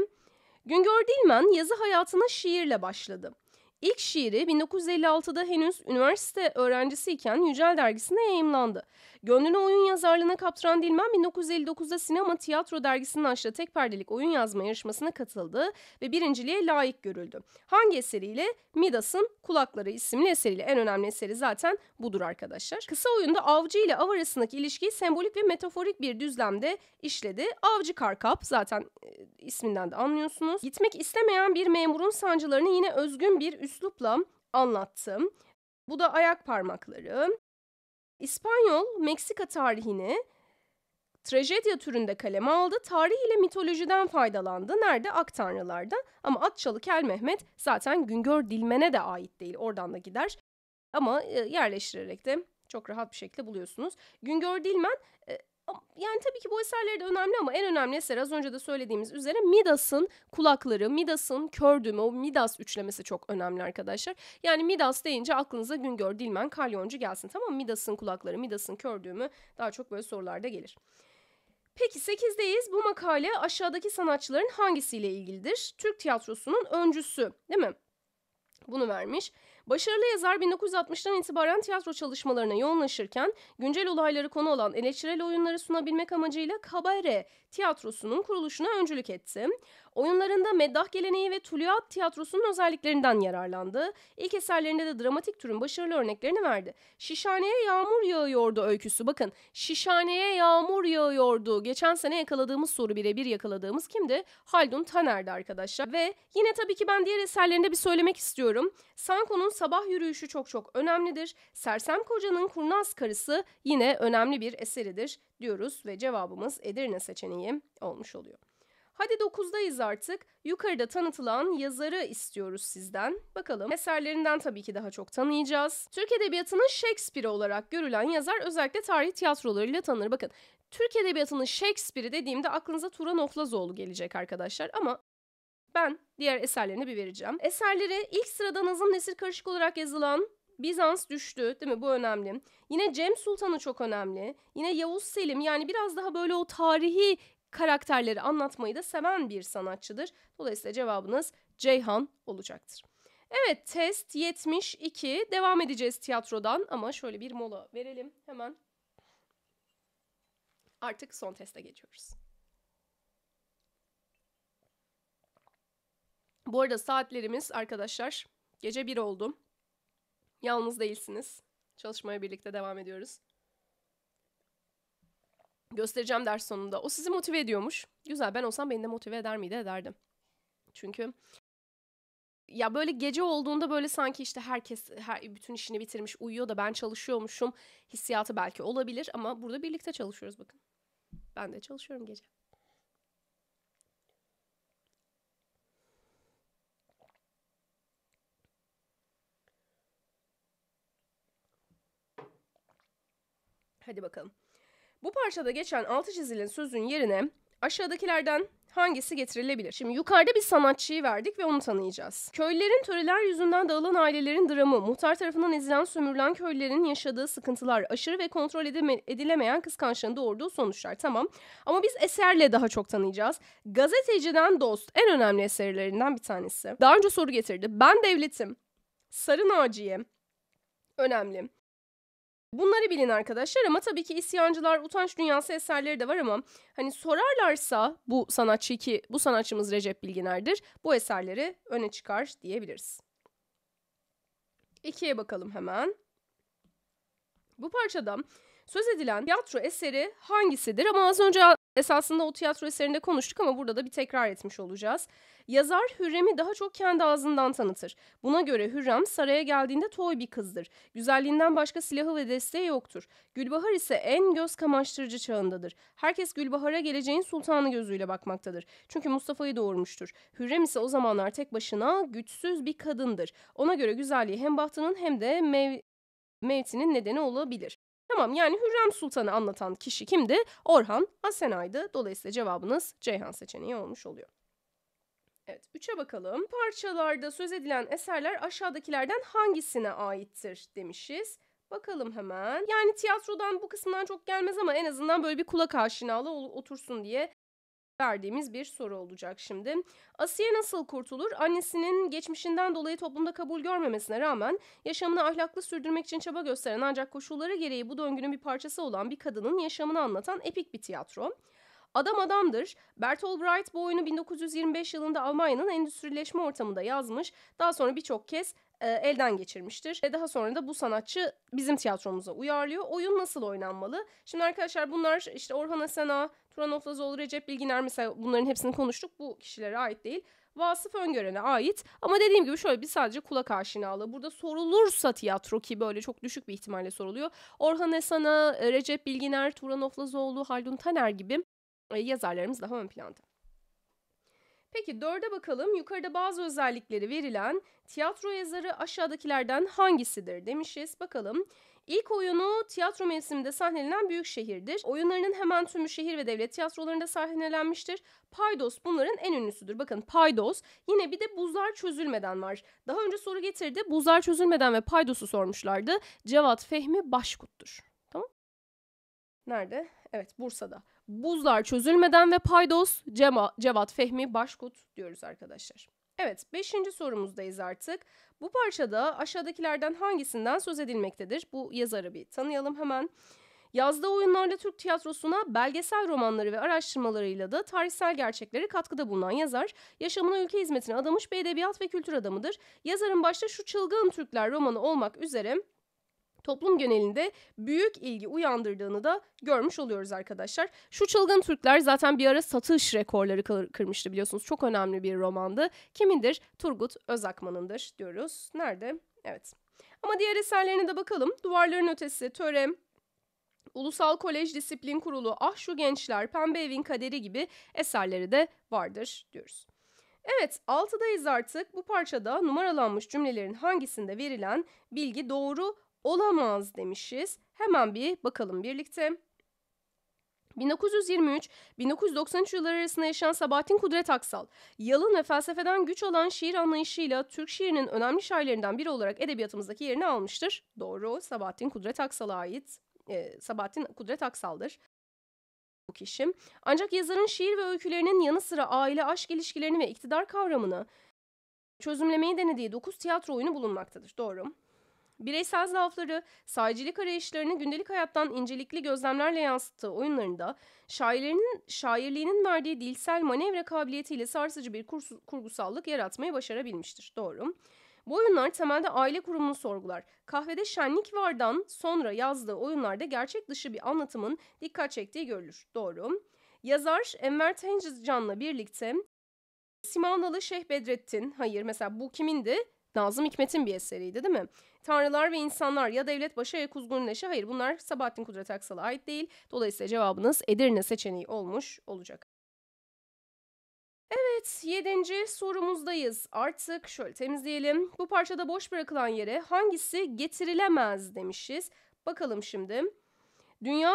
Güngör Dilmen yazı hayatına şiirle başladı. İlk şiiri 1956'da henüz üniversite öğrencisiyken Yücel dergisinde yayımlandı. Gönlüne oyun yazarlığına kaptıran Dilmen 1959'da Sinema Tiyatro dergisinin açtığı tek perdelik oyun yazma yarışmasına katıldı ve birinciliğe layık görüldü. Hangi eseriyle? Midas'ın Kulakları isimli eseriyle en önemli eseri zaten budur arkadaşlar. Kısa oyunda avcı ile av arasındaki ilişkiyi sembolik ve metaforik bir düzlemde işledi. Avcı Karkap zaten e, isminden de anlıyorsunuz. Gitmek istemeyen bir memurun sancılarını yine özgün bir üslupla anlattım. Bu da ayak parmakları. İspanyol Meksika tarihini trajedya türünde kaleme aldı. Tarih ile mitolojiden faydalandı. Nerede? Ak Ama Atçalı Kel Mehmet zaten Güngör Dilmen'e de ait değil. Oradan da gider. Ama e, yerleştirerek de çok rahat bir şekilde buluyorsunuz. Güngör Dilmen e, yani tabii ki bu eserleri de önemli ama en önemli eser az önce de söylediğimiz üzere Midas'ın kulakları, Midas'ın kördüğümü, o Midas üçlemesi çok önemli arkadaşlar. Yani Midas deyince aklınıza Güngör, Dilmen, Kalyoncu gelsin tamam mı? Midas'ın kulakları, Midas'ın kördüğümü daha çok böyle sorularda gelir. Peki 8'deyiz. Bu makale aşağıdaki sanatçıların hangisiyle ilgilidir? Türk tiyatrosunun öncüsü değil mi? Bunu vermiş. Başarılı yazar 1.960’dan itibaren tiyatro çalışmalarına yoğunlaşırken güncel olayları konu olan eleştirel oyunları sunabilmek amacıyla Kabare Tiyatrosu'nun kuruluşuna öncülük etti. Oyunlarında meddah geleneği ve Tuluat tiyatrosunun özelliklerinden yararlandı. İlk eserlerinde de dramatik türün başarılı örneklerini verdi. Şişhaneye yağmur yağıyordu öyküsü. Bakın Şişhaneye yağmur yağıyordu. Geçen sene yakaladığımız soru birebir yakaladığımız kimdi? Haldun Taner'di arkadaşlar. Ve yine tabii ki ben diğer eserlerinde bir söylemek istiyorum. Sanko'nun sabah yürüyüşü çok çok önemlidir. Sersem Koca'nın kurnaz karısı yine önemli bir eseridir diyoruz ve cevabımız Edirne seçeneği olmuş oluyor. Hadi 9'dayız artık. Yukarıda tanıtılan yazarı istiyoruz sizden. Bakalım eserlerinden tabii ki daha çok tanıyacağız. Türk Edebiyatı'nın Shakespeare olarak görülen yazar özellikle tarih tiyatrolarıyla tanınır. Bakın Türk Edebiyatı'nın Shakespeare'i dediğimde aklınıza Turan Oflazoğlu gelecek arkadaşlar ama ben diğer eserlerini bir vereceğim. Eserleri ilk sırada Nazım Nesir karışık olarak yazılan Bizans düştü değil mi bu önemli. Yine Cem Sultan'ı çok önemli. Yine Yavuz Selim yani biraz daha böyle o tarihi karakterleri anlatmayı da seven bir sanatçıdır. Dolayısıyla cevabınız Ceyhan olacaktır. Evet test 72 devam edeceğiz tiyatrodan ama şöyle bir mola verelim hemen. Artık son teste geçiyoruz. Bu arada saatlerimiz arkadaşlar gece 1 oldu. Yalnız değilsiniz. Çalışmaya birlikte devam ediyoruz göstereceğim ders sonunda. O sizi motive ediyormuş. Güzel ben olsam beni de motive eder miydi ederdim. Çünkü ya böyle gece olduğunda böyle sanki işte herkes her, bütün işini bitirmiş uyuyor da ben çalışıyormuşum hissiyatı belki olabilir ama burada birlikte çalışıyoruz bakın. Ben de çalışıyorum gece. Hadi bakalım. Bu parçada geçen altı çizilin sözün yerine aşağıdakilerden hangisi getirilebilir? Şimdi yukarıda bir sanatçıyı verdik ve onu tanıyacağız. Köylülerin töreler yüzünden dağılan ailelerin dramı, muhtar tarafından ezilen sömürülen köylülerin yaşadığı sıkıntılar, aşırı ve kontrol edilemeyen kıskançlığın doğurduğu sonuçlar tamam. Ama biz eserle daha çok tanıyacağız. Gazeteciden Dost en önemli eserlerinden bir tanesi. Daha önce soru getirdi. Ben devletim. Sarı Naciye. Önemli. Bunları bilin arkadaşlar ama tabii ki isyancılar, utanç dünyası eserleri de var ama hani sorarlarsa bu sanatçı ki bu sanatçımız Recep Bilginer'dir bu eserleri öne çıkar diyebiliriz. İkiye bakalım hemen. Bu parçada söz edilen tiyatro eseri hangisidir? Ama az önce Esasında o tiyatro eserinde konuştuk ama burada da bir tekrar etmiş olacağız. Yazar Hürrem'i daha çok kendi ağzından tanıtır. Buna göre Hürrem saraya geldiğinde toy bir kızdır. Güzelliğinden başka silahı ve desteği yoktur. Gülbahar ise en göz kamaştırıcı çağındadır. Herkes Gülbahar'a geleceğin sultanı gözüyle bakmaktadır. Çünkü Mustafa'yı doğurmuştur. Hürrem ise o zamanlar tek başına güçsüz bir kadındır. Ona göre güzelliği hem bahtının hem de mev mevtinin nedeni olabilir. Tamam yani Hürrem Sultan'ı anlatan kişi kimdi? Orhan Asenay'dı. Dolayısıyla cevabınız Ceyhan seçeneği olmuş oluyor. Evet, üçe bakalım. Parçalarda söz edilen eserler aşağıdakilerden hangisine aittir demişiz. Bakalım hemen. Yani tiyatrodan bu kısımdan çok gelmez ama en azından böyle bir kulak aşinalığı otursun diye verdiğimiz bir soru olacak şimdi. Asiye nasıl kurtulur? Annesinin geçmişinden dolayı toplumda kabul görmemesine rağmen yaşamını ahlaklı sürdürmek için çaba gösteren ancak koşulları gereği bu döngünün bir parçası olan bir kadının yaşamını anlatan epik bir tiyatro. Adam Adamdır. Bertolt Brecht bu oyunu 1925 yılında Almanya'nın endüstrileşme ortamında yazmış. Daha sonra birçok kez e, elden geçirmiştir. Ve daha sonra da bu sanatçı bizim tiyatromuza uyarlıyor. Oyun nasıl oynanmalı? Şimdi arkadaşlar bunlar işte Orhan Asena, Turan Zol Recep Bilginer mesela bunların hepsini konuştuk. Bu kişilere ait değil. Vasıf Öngören'e ait. Ama dediğim gibi şöyle bir sadece kulak aşinalığı. Burada sorulursa tiyatro ki böyle çok düşük bir ihtimalle soruluyor. Orhan Esan'a, e, Recep Bilginer, Turan Oflazoğlu, Haldun Taner gibi e, yazarlarımız daha ön planda. Peki dörde bakalım. Yukarıda bazı özellikleri verilen tiyatro yazarı aşağıdakilerden hangisidir demişiz. Bakalım. İlk oyunu tiyatro mevsiminde sahnelenen büyük şehirdir. Oyunlarının hemen tümü şehir ve devlet tiyatrolarında sahnelenmiştir. Paydos bunların en ünlüsüdür. Bakın Paydos yine bir de Buzlar Çözülmeden var. Daha önce soru getirdi. Buzlar Çözülmeden ve Paydos'u sormuşlardı. Cevat Fehmi Başkut'tur. Tamam? Nerede? Evet Bursa'da. Buzlar Çözülmeden ve Paydos Cema, Cevat Fehmi Başkut diyoruz arkadaşlar. Evet, beşinci sorumuzdayız artık. Bu parçada aşağıdakilerden hangisinden söz edilmektedir? Bu yazarı bir tanıyalım hemen. Yazdığı oyunlarla Türk tiyatrosuna belgesel romanları ve araştırmalarıyla da tarihsel gerçeklere katkıda bulunan yazar, yaşamına ülke hizmetine adamış bir edebiyat ve kültür adamıdır. Yazarın başta şu çılgın Türkler romanı olmak üzere toplum genelinde büyük ilgi uyandırdığını da görmüş oluyoruz arkadaşlar. Şu Çılgın Türkler zaten bir ara satış rekorları kırmıştı biliyorsunuz. Çok önemli bir romandı. Kimindir? Turgut Özakman'ındır diyoruz. Nerede? Evet. Ama diğer eserlerine de bakalım. Duvarların Ötesi, Törem, Ulusal Kolej Disiplin Kurulu, Ah Şu Gençler, Pembe Evin Kaderi gibi eserleri de vardır diyoruz. Evet altıdayız artık. Bu parçada numaralanmış cümlelerin hangisinde verilen bilgi doğru olamaz demişiz. Hemen bir bakalım birlikte. 1923-1993 yılları arasında yaşayan Sabahattin Kudret Aksal, yalın ve felsefeden güç alan şiir anlayışıyla Türk şiirinin önemli şairlerinden biri olarak edebiyatımızdaki yerini almıştır. Doğru, Sabahattin Kudret Aksal'a ait. E, Sabahattin Kudret Aksal'dır bu kişi. Ancak yazarın şiir ve öykülerinin yanı sıra aile, aşk ilişkilerini ve iktidar kavramını çözümlemeyi denediği 9 tiyatro oyunu bulunmaktadır. Doğru. Bireysel zaafları, sahicilik arayışlarını gündelik hayattan incelikli gözlemlerle yansıttığı oyunlarında şairlerinin, şairliğinin verdiği dilsel manevra kabiliyetiyle sarsıcı bir kurgusallık yaratmayı başarabilmiştir. Doğru. Bu oyunlar temelde aile kurumunu sorgular. Kahvede şenlik vardan sonra yazdığı oyunlarda gerçek dışı bir anlatımın dikkat çektiği görülür. Doğru. Yazar Enver Canla birlikte Simanalı Şeyh Bedrettin, hayır mesela bu kimindi? Nazım Hikmet'in bir eseriydi değil mi? Tanrılar ve insanlar ya devlet başı ya kuzgun Hayır bunlar Sabahattin Kudret Aksal'a ait değil. Dolayısıyla cevabınız Edirne seçeneği olmuş olacak. Evet, yedinci sorumuzdayız. Artık şöyle temizleyelim. Bu parçada boş bırakılan yere hangisi getirilemez demişiz. Bakalım şimdi. Dünya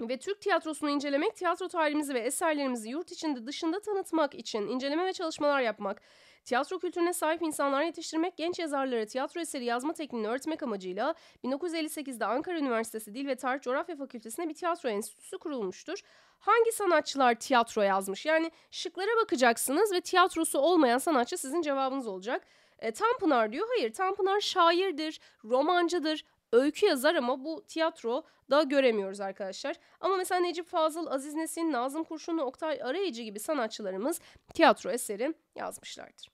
ve Türk tiyatrosunu incelemek, tiyatro tarihimizi ve eserlerimizi yurt içinde dışında tanıtmak için inceleme ve çalışmalar yapmak, tiyatro kültürüne sahip insanlar yetiştirmek, genç yazarlara tiyatro eseri yazma tekniğini öğretmek amacıyla 1958'de Ankara Üniversitesi Dil ve Tarih Coğrafya Fakültesi'ne bir tiyatro enstitüsü kurulmuştur. Hangi sanatçılar tiyatro yazmış? Yani şıklara bakacaksınız ve tiyatrosu olmayan sanatçı sizin cevabınız olacak. E, Tanpınar diyor. Hayır, Tanpınar şairdir, romancıdır, öykü yazar ama bu tiyatro da göremiyoruz arkadaşlar. Ama mesela Necip Fazıl, Aziz Nesin, Nazım Kurşunlu, Oktay Arayıcı gibi sanatçılarımız tiyatro eseri yazmışlardır.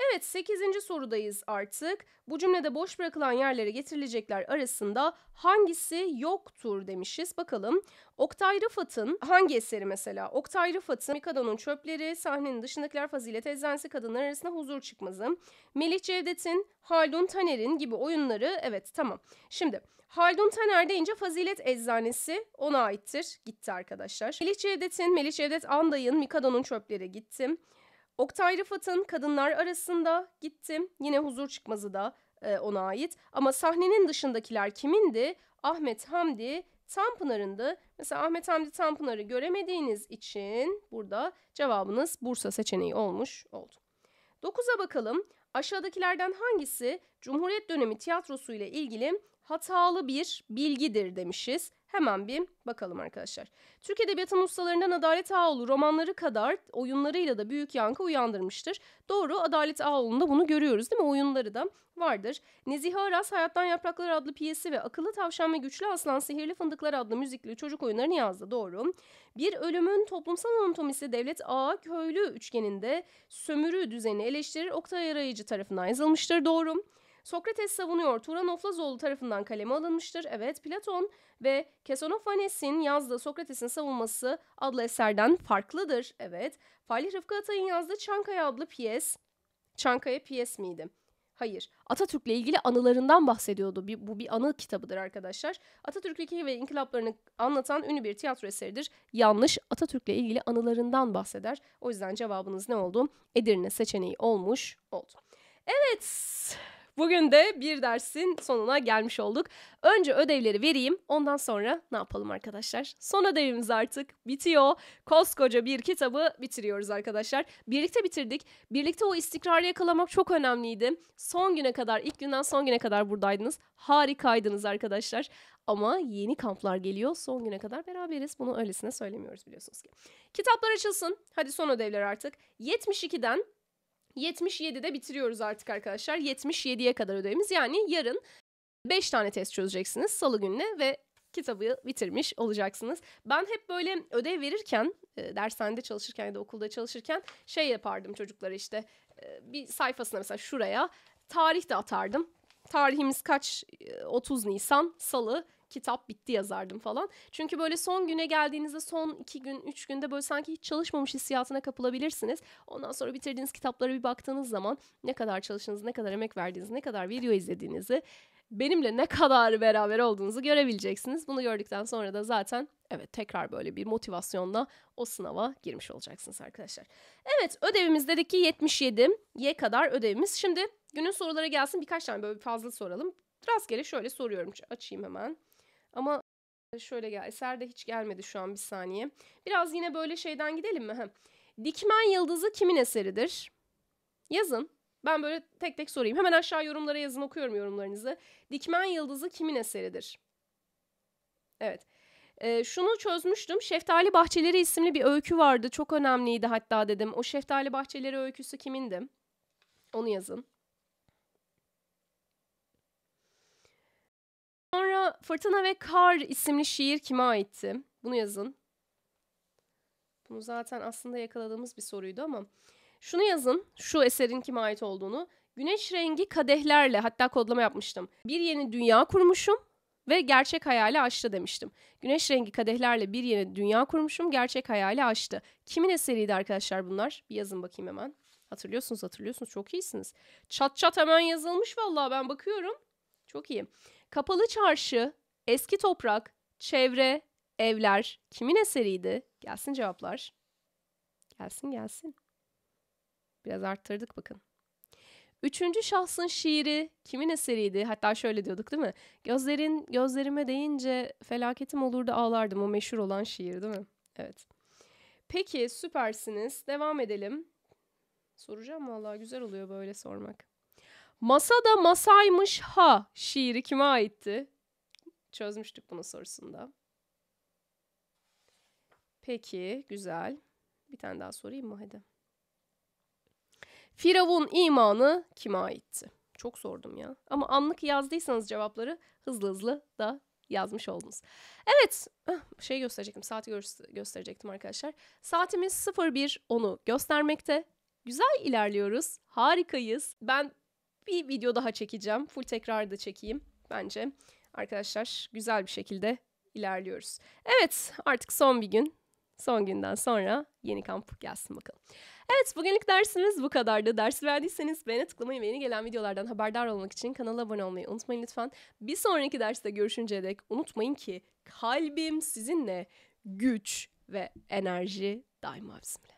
Evet 8. sorudayız artık. Bu cümlede boş bırakılan yerlere getirilecekler arasında hangisi yoktur demişiz. Bakalım Oktay Rıfat'ın hangi eseri mesela? Oktay Rıfat'ın Mikado'nun Çöpleri, Sahnenin Dışındakiler Fazilet Eczanesi Kadınlar Arasında Huzur Çıkmazı, Melih Cevdet'in, Haldun Taner'in gibi oyunları evet tamam. Şimdi Haldun Taner deyince Fazilet Eczanesi ona aittir. Gitti arkadaşlar. Melih Cevdet'in, Melih Cevdet Anday'ın Mikado'nun Çöpleri gittim. Oktay Rıfat'ın Kadınlar Arasında gittim. Yine Huzur Çıkmazı da e, ona ait. Ama sahnenin dışındakiler kimindi? Ahmet Hamdi Tanpınar'ındı. Mesela Ahmet Hamdi Tanpınar'ı göremediğiniz için burada cevabınız Bursa seçeneği olmuş oldu. Dokuz'a bakalım. Aşağıdakilerden hangisi Cumhuriyet dönemi tiyatrosu ile ilgili hatalı bir bilgidir demişiz. Hemen bir bakalım arkadaşlar. Türk Edebiyatı ustalarından Adalet Ağoğlu romanları kadar oyunlarıyla da büyük yankı uyandırmıştır. Doğru Adalet Ağoğlu'nda bunu görüyoruz değil mi? Oyunları da vardır. Nezihe Aras Hayattan Yapraklar adlı piyesi ve Akıllı Tavşan ve Güçlü Aslan Sihirli Fındıklar adlı müzikli çocuk oyunlarını yazdı. Doğru. Bir Ölümün Toplumsal Anatomisi Devlet ağa Köylü üçgeninde sömürü düzeni eleştirir Oktay Arayıcı tarafından yazılmıştır. Doğru. Sokrates savunuyor. Turan Oflazoğlu tarafından kaleme alınmıştır. Evet Platon ve Kesonofanes'in yazdığı Sokrates'in savunması adlı eserden farklıdır. Evet Falih Rıfkı Atay'ın yazdığı Çankaya adlı piyes. Çankaya piyes miydi? Hayır. Atatürk'le ilgili anılarından bahsediyordu. Bir, bu bir anı kitabıdır arkadaşlar. Atatürk'teki ve inkılaplarını anlatan ünlü bir tiyatro eseridir. Yanlış. Atatürk'le ilgili anılarından bahseder. O yüzden cevabınız ne oldu? Edirne seçeneği olmuş oldu. Evet. Bugün de bir dersin sonuna gelmiş olduk. Önce ödevleri vereyim. Ondan sonra ne yapalım arkadaşlar? Son ödevimiz artık bitiyor. Koskoca bir kitabı bitiriyoruz arkadaşlar. Birlikte bitirdik. Birlikte o istikrarı yakalamak çok önemliydi. Son güne kadar, ilk günden son güne kadar buradaydınız. Harikaydınız arkadaşlar. Ama yeni kamplar geliyor. Son güne kadar beraberiz. Bunu öylesine söylemiyoruz biliyorsunuz ki. Kitaplar açılsın. Hadi son ödevler artık. 72'den 77'de bitiriyoruz artık arkadaşlar. 77'ye kadar ödevimiz. Yani yarın 5 tane test çözeceksiniz salı gününe ve kitabı bitirmiş olacaksınız. Ben hep böyle ödev verirken, e, dershanede çalışırken ya da okulda çalışırken şey yapardım çocuklara işte e, bir sayfasına mesela şuraya tarih de atardım. Tarihimiz kaç? 30 e, Nisan, salı kitap bitti yazardım falan. Çünkü böyle son güne geldiğinizde son iki gün, üç günde böyle sanki hiç çalışmamış hissiyatına kapılabilirsiniz. Ondan sonra bitirdiğiniz kitaplara bir baktığınız zaman ne kadar çalıştığınız, ne kadar emek verdiğiniz, ne kadar video izlediğinizi benimle ne kadar beraber olduğunuzu görebileceksiniz. Bunu gördükten sonra da zaten evet tekrar böyle bir motivasyonla o sınava girmiş olacaksınız arkadaşlar. Evet ödevimiz dedik ki 77 Y kadar ödevimiz. Şimdi günün soruları gelsin birkaç tane böyle fazla soralım. Rastgele şöyle soruyorum açayım hemen. Ama e, şöyle gel eserde hiç gelmedi şu an bir saniye. Biraz yine böyle şeyden gidelim mi? Dikmen Yıldızı kimin eseridir? Yazın. Ben böyle tek tek sorayım. Hemen aşağı yorumlara yazın okuyorum yorumlarınızı. Dikmen Yıldızı kimin eseridir? Evet. E, şunu çözmüştüm. Şeftali Bahçeleri isimli bir öykü vardı. Çok önemliydi hatta dedim. O Şeftali Bahçeleri öyküsü kimindi? Onu yazın. Sonra Fırtına ve Kar isimli şiir kime aitti? Bunu yazın. Bunu zaten aslında yakaladığımız bir soruydu ama. Şunu yazın, şu eserin kime ait olduğunu. Güneş rengi kadehlerle hatta kodlama yapmıştım. Bir yeni dünya kurmuşum ve gerçek hayali aştı demiştim. Güneş rengi kadehlerle bir yeni dünya kurmuşum, gerçek hayali aştı. Kimin eseriydi arkadaşlar bunlar? Bir yazın bakayım hemen. Hatırlıyorsunuz hatırlıyorsunuz çok iyisiniz. Çat çat hemen yazılmış vallahi ben bakıyorum. Çok iyi. Kapalı Çarşı, Eski Toprak, Çevre, Evler kimin eseriydi? Gelsin cevaplar. Gelsin gelsin. Biraz arttırdık bakın. Üçüncü şahsın şiiri kimin eseriydi? Hatta şöyle diyorduk değil mi? Gözlerin gözlerime değince felaketim olurdu ağlardım o meşhur olan şiir değil mi? Evet. Peki süpersiniz. Devam edelim. Soracağım vallahi güzel oluyor böyle sormak. Masa da masaymış ha şiiri kime aitti? Çözmüştük bunu sorusunda. Peki güzel. Bir tane daha sorayım mı hadi. Firavun imanı kime aitti? Çok sordum ya. Ama anlık yazdıysanız cevapları hızlı hızlı da yazmış oldunuz. Evet ah, şey gösterecektim saati gö- gösterecektim arkadaşlar. Saatimiz 01.10'u göstermekte. Güzel ilerliyoruz. Harikayız. Ben bir video daha çekeceğim. Full tekrar da çekeyim. Bence arkadaşlar güzel bir şekilde ilerliyoruz. Evet artık son bir gün. Son günden sonra yeni kamp gelsin bakalım. Evet bugünlük dersimiz bu kadardı. Dersi beğendiyseniz beğene tıklamayı ve yeni gelen videolardan haberdar olmak için kanala abone olmayı unutmayın lütfen. Bir sonraki derste görüşünceye dek unutmayın ki kalbim sizinle güç ve enerji daima bizimle.